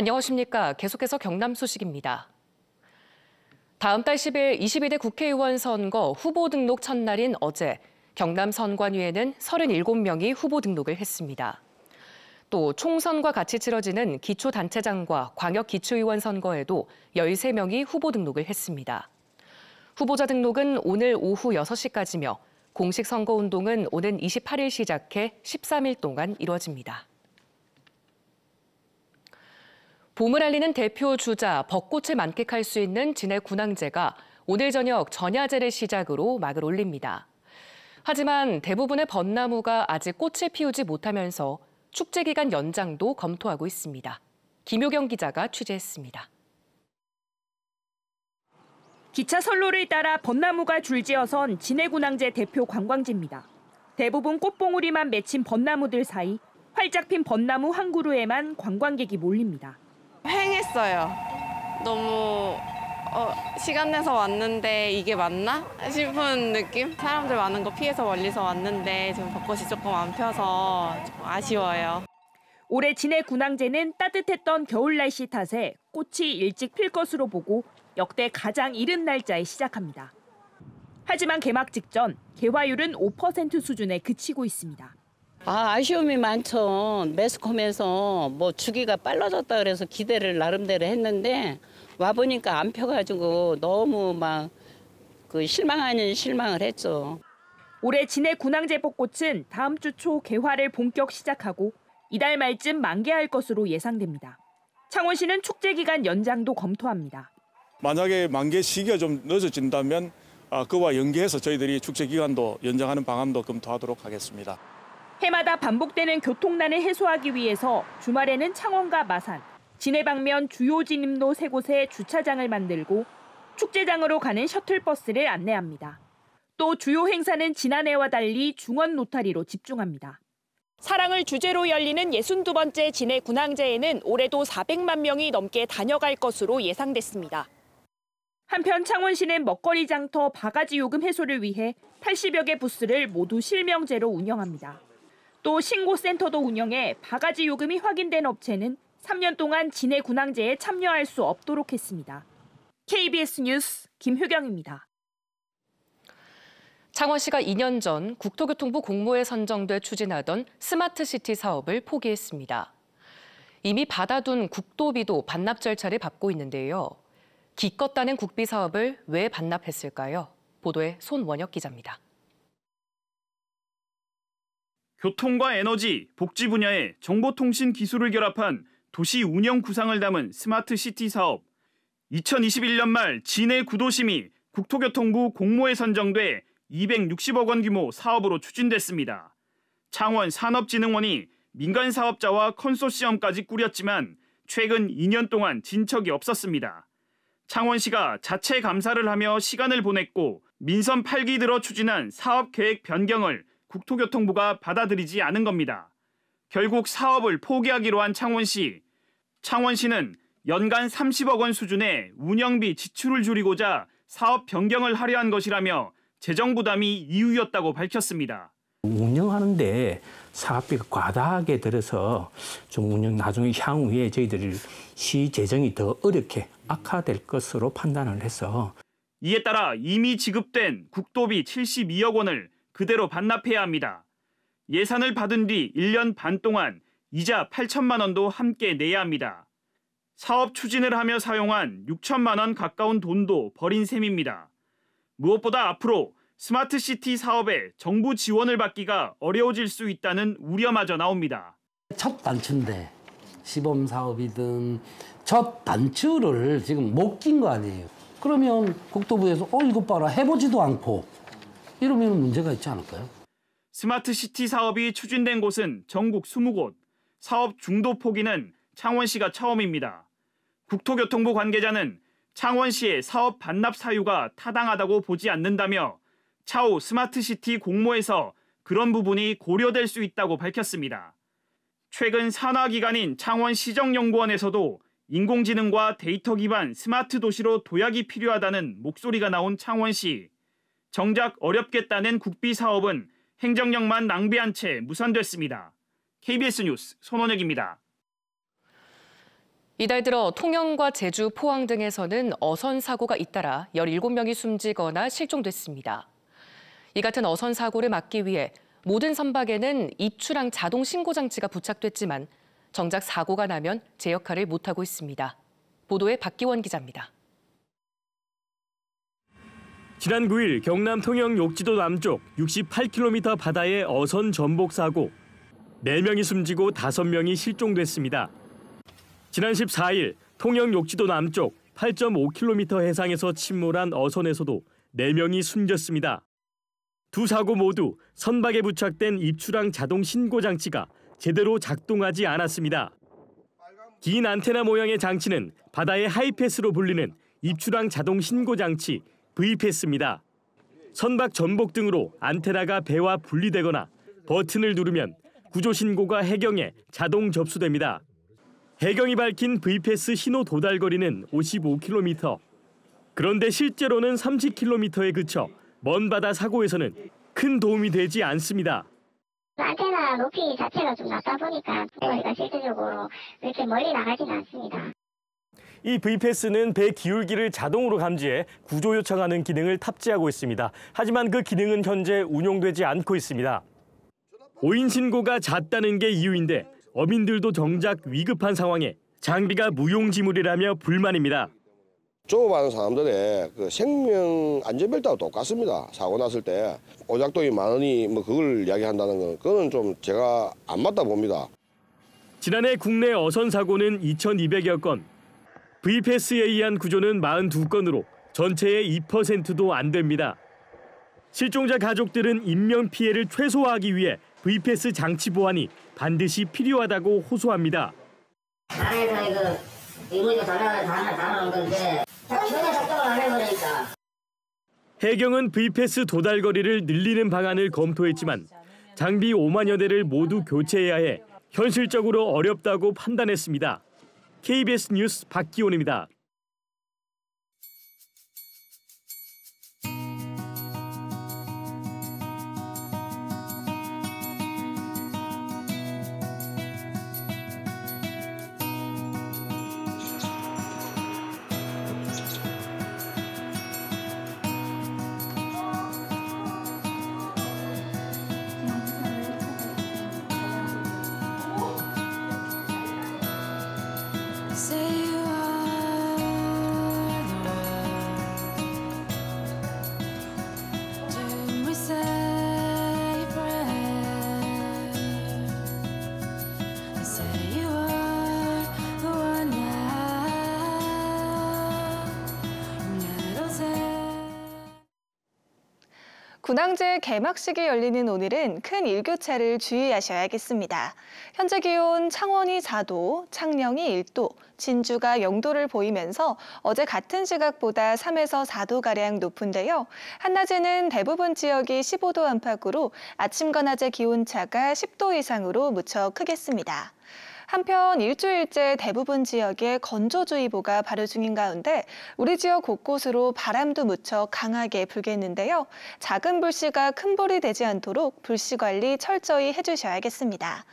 안녕하십니까. 계속해서 경남 소식입니다. 다음 달 10일 22대 국회의원 선거 후보 등록 첫날인 어제 경남 선관위에는 37명이 후보 등록을 했습니다. 또 총선과 같이 치러지는 기초단체장과 광역기초의원 선거에도 13명이 후보 등록을 했습니다. 후보자 등록은 오늘 오후 6시까지며 공식 선거운동은 오는 28일 시작해 13일 동안 이뤄집니다. 봄을 알리는 대표 주자 벚꽃을 만끽할 수 있는 진해 군항제가 오늘 저녁 전야제를 시작으로 막을 올립니다. 하지만 대부분의 벚나무가 아직 꽃을 피우지 못하면서 축제 기간 연장도 검토하고 있습니다. 김효경 기자가 취재했습니다. 기차 선로를 따라 벚나무가 줄지어선 진해군항제 대표 관광지입니다. 대부분 꽃봉우리만 맺힌 벚나무들 사이 활짝 핀 벚나무 한 그루에만 관광객이 몰립니다. 횡했어요. 너무 어, 시간 내서 왔는데 이게 맞나? 싶은 느낌? 사람들 많은 거 피해서 멀리서 왔는데 지금 벚꽃이 조금 안 펴서 조 아쉬워요. 올해 진해 군항제는 따뜻했던 겨울 날씨 탓에 꽃이 일찍 필 것으로 보고 역대 가장 이른 날짜에 시작합니다. 하지만 개막 직전 개화율은 5% 수준에 그치고 있습니다. 아, 아쉬움이 많죠. 매스컴에서 뭐 주기가 빨라졌다 그래서 기대를 나름대로 했는데 와보니까 안 펴가지고 너무 막 그 실망 아닌 실망을 했죠. 올해 진해 군항제 벚꽃은 다음 주 초 개화를 본격 시작하고 이달 말쯤 만개할 것으로 예상됩니다. 창원시는 축제 기간 연장도 검토합니다. 만약에 만개 시기가 좀 늦어진다면 아, 그와 연계해서 저희들이 축제 기간도 연장하는 방안도 검토하도록 하겠습니다. 해마다 반복되는 교통난을 해소하기 위해서 주말에는 창원과 마산, 진해 방면 주요 진입로 세 곳에 주차장을 만들고 축제장으로 가는 셔틀버스를 안내합니다. 또 주요 행사는 지난해와 달리 중원 노타리로 집중합니다. 사랑을 주제로 열리는 62번째 진해 군항제에는 올해도 400만 명이 넘게 다녀갈 것으로 예상됐습니다. 한편 창원시는 먹거리 장터 바가지 요금 해소를 위해 80여 개 부스를 모두 실명제로 운영합니다. 또 신고센터도 운영해 바가지 요금이 확인된 업체는 3년 동안 진해 군항제에 참여할 수 없도록 했습니다. KBS 뉴스 김효경입니다. 창원시가 2년 전 국토교통부 공모에 선정돼 추진하던 스마트시티 사업을 포기했습니다. 이미 받아둔 국도비도 반납 절차를 밟고 있는데요. 기껏 따는 국비 사업을 왜 반납했을까요? 보도에 손원혁 기자입니다. 교통과 에너지, 복지 분야의 정보통신 기술을 결합한 도시 운영 구상을 담은 스마트 시티 사업. 2021년 말 진해 구도심이 국토교통부 공모에 선정돼 260억 원 규모 사업으로 추진됐습니다. 창원 산업진흥원이 민간 사업자와 컨소시엄까지 꾸렸지만 최근 2년 동안 진척이 없었습니다. 창원시가 자체 감사를 하며 시간을 보냈고 민선 8기 들어 추진한 사업 계획 변경을 국토교통부가 받아들이지 않은 겁니다. 결국 사업을 포기하기로 한 창원시. 창원시는 연간 30억 원 수준의 운영비 지출을 줄이고자 사업 변경을 하려 한 것이라며 재정 부담이 이유였다고 밝혔습니다. 운영하는데 사업비가 과다하게 들어서 좀 운영 나중에 향후에 저희들이 시 재정이 더 어렵게 악화될 것으로 판단을 해서 이에 따라 이미 지급된 국도비 72억 원을 그대로 반납해야 합니다. 예산을 받은 뒤 1년 반 동안 이자 8천만 원도 함께 내야 합니다. 사업 추진을 하며 사용한 6천만 원 가까운 돈도 버린 셈입니다. 무엇보다 앞으로 스마트 시티 사업에 정부 지원을 받기가 어려워질 수 있다는 우려마저 나옵니다. 첫 단추인데 시범 사업이든 첫 단추를 지금 못 낀 거 아니에요. 그러면 국토부에서 어 이것 봐라 해보지도 않고 이러면 문제가 있지 않을까요? 스마트 시티 사업이 추진된 곳은 전국 20곳, 사업 중도 포기는 창원시가 처음입니다. 국토교통부 관계자는 창원시의 사업 반납 사유가 타당하다고 보지 않는다며 차후 스마트 시티 공모에서 그런 부분이 고려될 수 있다고 밝혔습니다. 최근 산하기관인 창원시정연구원에서도 인공지능과 데이터 기반 스마트 도시로 도약이 필요하다는 목소리가 나온 창원시. 정작 어렵겠다는 국비 사업은 행정력만 낭비한 채 무산됐습니다. KBS 뉴스 손원혁입니다. 이달 들어 통영과 제주, 포항 등에서는 어선 사고가 잇따라 17명이 숨지거나 실종됐습니다. 이 같은 어선 사고를 막기 위해 모든 선박에는 입출항 자동 신고 장치가 부착됐지만 정작 사고가 나면 제 역할을 못하고 있습니다. 보도에 박기원 기자입니다. 지난 9일 경남 통영 욕지도 남쪽 68km 바다의 어선 전복 사고 4명이 숨지고 5명이 실종됐습니다. 지난 14일 통영 욕지도 남쪽 8.5km 해상에서 침몰한 어선에서도 4명이 숨졌습니다. 두 사고 모두 선박에 부착된 입출항 자동 신고 장치가 제대로 작동하지 않았습니다. 긴 안테나 모양의 장치는 바다의 하이패스로 불리는 입출항 자동 신고 장치 구입했습니다. 선박 전복 등으로 안테나가 배와 분리되거나 버튼을 누르면 구조 신고가 해경에 자동 접수됩니다. 해경이 밝힌 VPS 신호 도달 거리는 55km. 그런데 실제로는 30km에 그쳐 먼 바다 사고에서는 큰 도움이 되지 않습니다. 안테나 높이 자체가 좀 낮다 보니까 거리가 실질적으로 이렇게 멀리 나가지는 않습니다. 이 V패스는 배 기울기를 자동으로 감지해 구조 요청하는 기능을 탑재하고 있습니다. 하지만 그 기능은 현재 운용되지 않고 있습니다. 오인 신고가 잦다는 게 이유인데 어민들도 정작 위급한 상황에 장비가 무용지물이라며 불만입니다. 많은 사람들의 그 생명 안전벨트하고 똑같습니다. 사고 났을 때 오작동이 많으니 뭐 그걸 이야기한다는 건그거좀 제가 안 맞다 봅니다. 지난해 국내 어선 사고는 2,200여 건, v p s 에 의한 구조는 42건으로 전체의 2%도 안 됩니다. 실종자 가족들은 인명 피해를 최소화하기 위해 v p s 장치 보안이 반드시 필요하다고 호소합니다. 해경은 v p s 도달 거리를 늘리는 방안을 검토했지만 장비 5만여 대를 모두 교체해야 해 현실적으로 어렵다고 판단했습니다. KBS 뉴스 박기훈입니다. 군항제 개막식이 열리는 오늘은 큰 일교차를 주의하셔야겠습니다. 현재 기온 창원이 4도, 창녕이 1도, 진주가 0도를 보이면서 어제 같은 시각보다 3에서 4도가량 높은데요. 한낮에는 대부분 지역이 15도 안팎으로 아침과 낮의 기온차가 10도 이상으로 무척 크겠습니다. 한편 일주일째 대부분 지역에 건조주의보가 발효 중인 가운데 우리 지역 곳곳으로 바람도 무척 강하게 불겠는데요. 작은 불씨가 큰 불이 되지 않도록 불씨 관리 철저히 해주셔야겠습니다.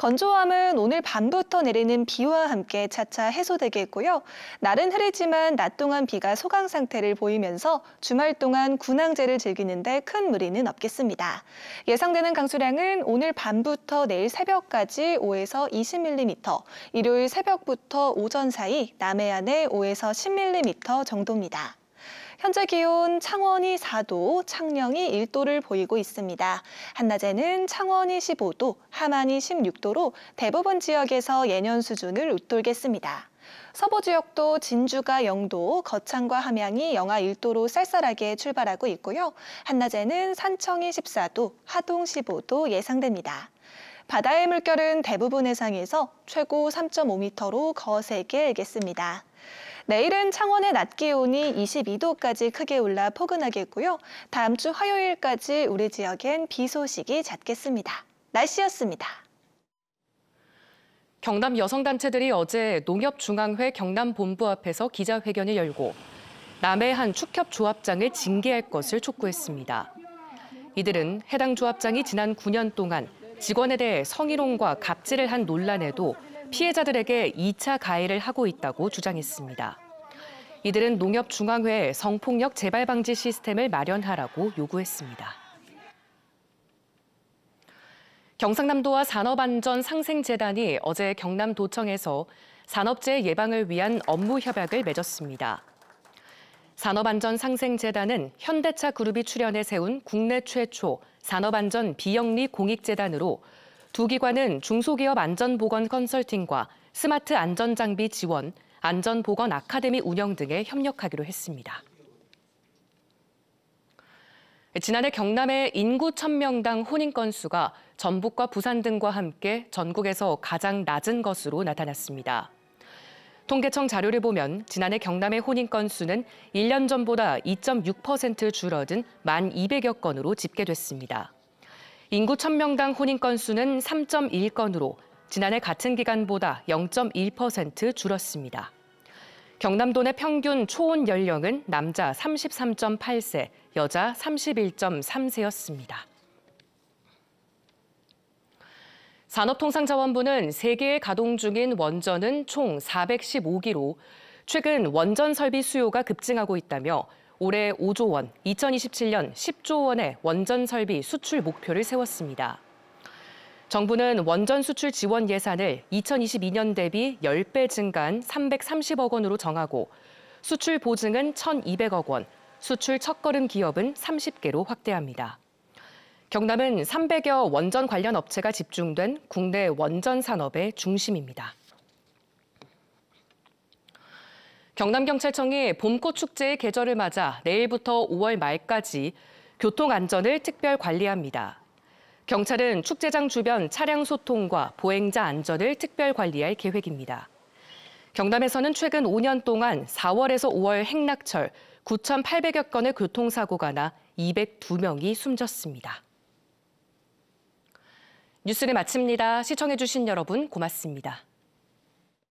건조함은 오늘 밤부터 내리는 비와 함께 차차 해소되겠고요. 날은 흐리지만 낮 동안 비가 소강 상태를 보이면서 주말 동안 군항제를 즐기는데 큰 무리는 없겠습니다. 예상되는 강수량은 오늘 밤부터 내일 새벽까지 5에서 20mm, 일요일 새벽부터 오전 사이 남해안에 5에서 10mm 정도입니다. 현재 기온 창원이 4도, 창녕이 1도를 보이고 있습니다. 한낮에는 창원이 15도, 하만이 16도로 대부분 지역에서 예년 수준을 웃돌겠습니다. 서부 지역도 진주가 0도, 거창과 함양이 영하 1도로 쌀쌀하게 출발하고 있고요. 한낮에는 산청이 14도, 하동 15도 예상됩니다. 바다의 물결은 대부분 해상에서 최고 3.5m로 거세게 일겠습니다. 내일은 창원의 낮 기온이 22도까지 크게 올라 포근하겠고요. 다음 주 화요일까지 우리 지역엔 비 소식이 잦겠습니다. 날씨였습니다. 경남 여성단체들이 어제 농협중앙회 경남본부 앞에서 기자회견을 열고 남해 한 축협 조합장을 징계할 것을 촉구했습니다. 이들은 해당 조합장이 지난 9년 동안 직원에 대해 성희롱과 갑질을 한 논란에도 피해자들에게 2차 가해를 하고 있다고 주장했습니다. 이들은 농협중앙회에 성폭력 재발 방지 시스템을 마련하라고 요구했습니다. 경상남도와 산업안전 상생재단이 어제 경남도청에서 산업재해 예방을 위한 업무 협약을 맺었습니다. 산업안전상생재단은 현대차 그룹이 출연해 세운 국내 최초 산업안전 비영리 공익재단으로 두 기관은 중소기업 안전보건 컨설팅과 스마트 안전장비 지원, 안전보건 아카데미 운영 등에 협력하기로 했습니다. 지난해 경남의 인구 1000명당 혼인 건수가 전북과 부산 등과 함께 전국에서 가장 낮은 것으로 나타났습니다. 통계청 자료를 보면 지난해 경남의 혼인 건수는 1년 전보다 2.6% 줄어든 1,200여 건으로 집계됐습니다. 인구 1000명당 혼인 건수는 3.1건으로 지난해 같은 기간보다 0.1% 줄었습니다. 경남도 내 평균 초혼 연령은 남자 33.8세, 여자 31.3세였습니다. 산업통상자원부는 세계에 가동 중인 원전은 총 415기로 최근 원전 설비 수요가 급증하고 있다며 올해 5조 원, 2027년 10조 원의 원전 설비 수출 목표를 세웠습니다. 정부는 원전 수출 지원 예산을 2022년 대비 10배 증가한 330억 원으로 정하고 수출 보증은 1,200억 원, 수출 첫걸음 기업은 30개로 확대합니다. 경남은 300여 원전 관련 업체가 집중된 국내 원전 산업의 중심입니다. 경남경찰청이 봄꽃축제의 계절을 맞아 내일부터 5월 말까지 교통안전을 특별 관리합니다. 경찰은 축제장 주변 차량 소통과 보행자 안전을 특별 관리할 계획입니다. 경남에서는 최근 5년 동안 4월에서 5월 행락철 9,800여 건의 교통사고가 나 202명이 숨졌습니다. 뉴스를 마칩니다. 시청해주신 여러분 고맙습니다.